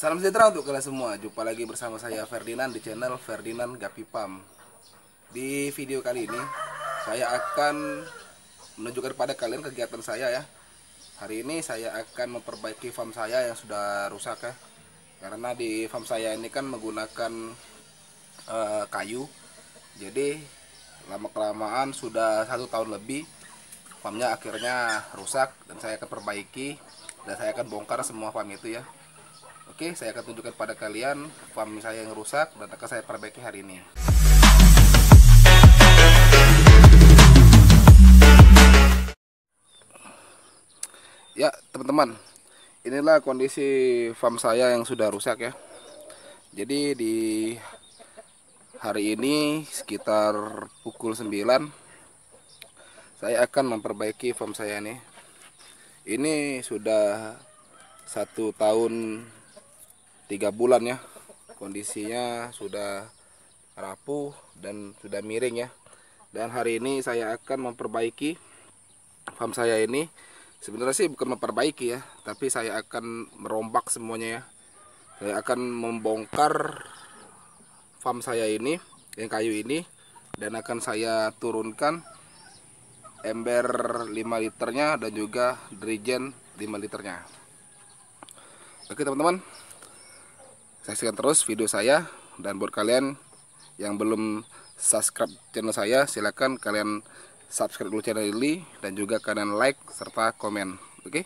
Salam sejahtera untuk kalian semua. Jumpa lagi bersama saya Ferdinand di channel Ferdinand Gapipam. Di video kali ini saya akan menunjukkan kepada kalian kegiatan saya ya. Hari ini saya akan memperbaiki farm saya yang sudah rusak ya. Karena di farm saya ini kan menggunakan uh, kayu. Jadi lama kelamaan sudah satu tahun lebih farmnya akhirnya rusak dan saya akan perbaiki dan saya akan bongkar semua farm itu ya Oke, saya akan tunjukkan pada kalian farm saya yang rusak dan akan saya perbaiki hari ini. Ya, teman-teman. Inilah kondisi farm saya yang sudah rusak ya. Jadi di hari ini sekitar pukul 9 saya akan memperbaiki farm saya ini. Ini sudah satu tahun tiga bulan ya kondisinya sudah rapuh dan sudah miring ya dan hari ini saya akan memperbaiki farm saya ini sebenarnya sih bukan memperbaiki ya tapi saya akan merombak semuanya ya saya akan membongkar farm saya ini yang kayu ini dan akan saya turunkan ember 5 liternya dan juga drigen 5 liternya oke teman-teman saksikan terus video saya dan buat kalian yang belum subscribe channel saya silahkan kalian subscribe dulu channel ini dan juga kalian like serta komen oke okay?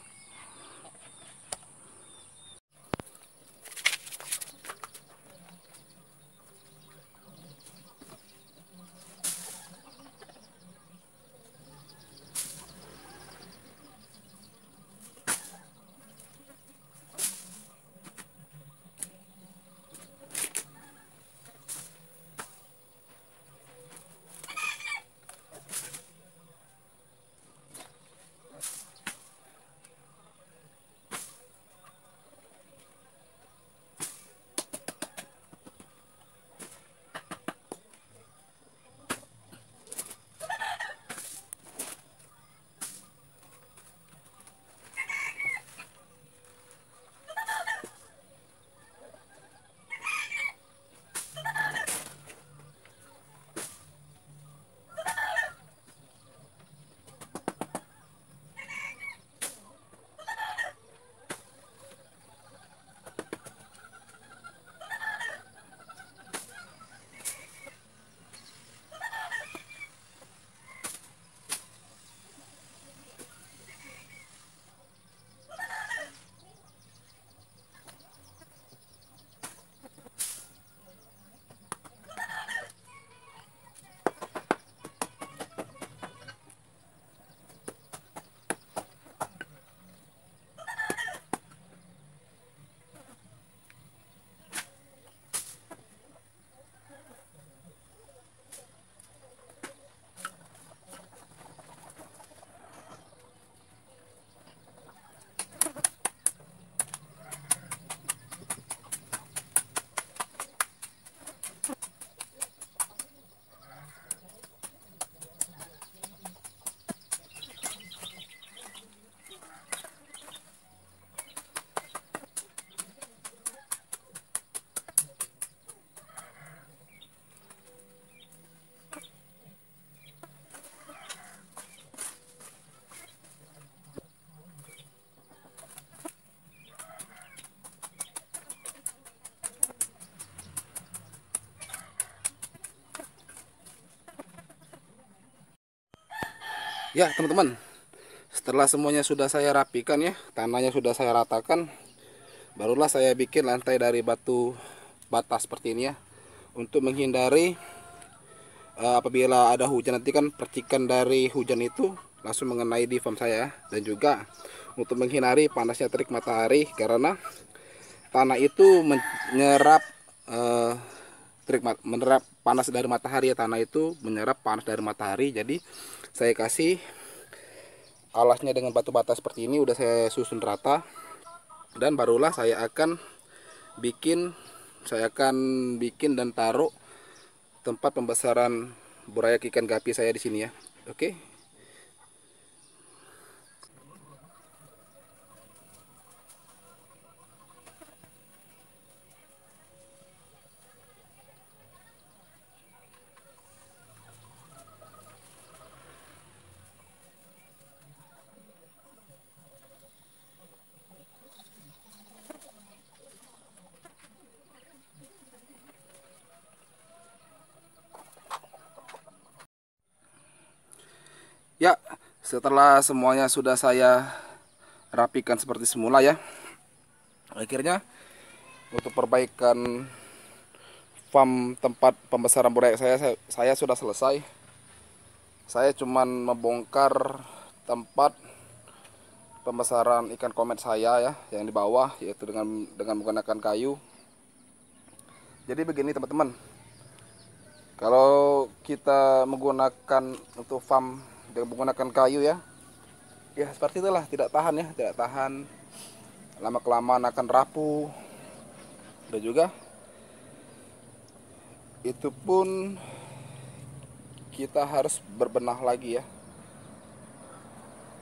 ya teman-teman setelah semuanya sudah saya rapikan ya tanahnya sudah saya ratakan barulah saya bikin lantai dari batu bata seperti ini ya untuk menghindari uh, apabila ada hujan nanti kan percikan dari hujan itu langsung mengenai di farm saya ya. dan juga untuk menghindari panasnya terik matahari karena tanah itu menyerap uh, terik menyerap panas dari matahari ya tanah itu menyerap panas dari matahari jadi saya kasih alasnya dengan batu bata seperti ini udah saya susun rata dan barulah saya akan bikin saya akan bikin dan taruh tempat pembesaran burayak ikan gapi saya di sini ya oke Ya, setelah semuanya sudah saya rapikan seperti semula ya. Akhirnya untuk perbaikan farm tempat pembesaran budaya saya, saya saya sudah selesai. Saya cuman membongkar tempat pembesaran ikan komet saya ya yang di bawah yaitu dengan dengan menggunakan kayu jadi begini teman-teman kalau kita menggunakan untuk farm dengan menggunakan kayu ya ya seperti itulah tidak tahan ya tidak tahan lama kelamaan akan rapuh dan juga itu pun kita harus berbenah lagi ya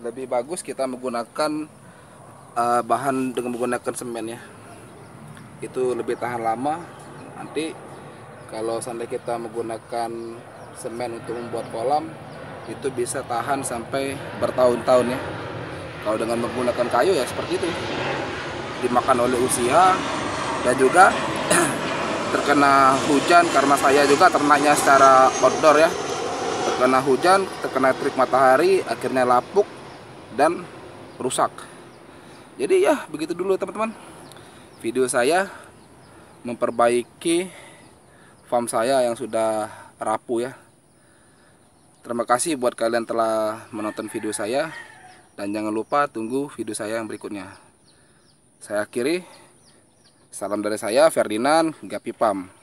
lebih bagus kita menggunakan uh, bahan dengan menggunakan semen ya itu lebih tahan lama nanti kalau sampai kita menggunakan semen untuk membuat kolam itu bisa tahan sampai bertahun-tahun ya kalau dengan menggunakan kayu ya seperti itu dimakan oleh usia dan juga terkena hujan karena saya juga ternaknya secara outdoor ya terkena hujan terkena trik matahari akhirnya lapuk dan rusak jadi ya begitu dulu teman-teman video saya memperbaiki farm saya yang sudah rapuh ya Terima kasih buat kalian telah menonton video saya dan jangan lupa tunggu video saya yang berikutnya. Saya akhiri. Salam dari saya Ferdinand Gapipam.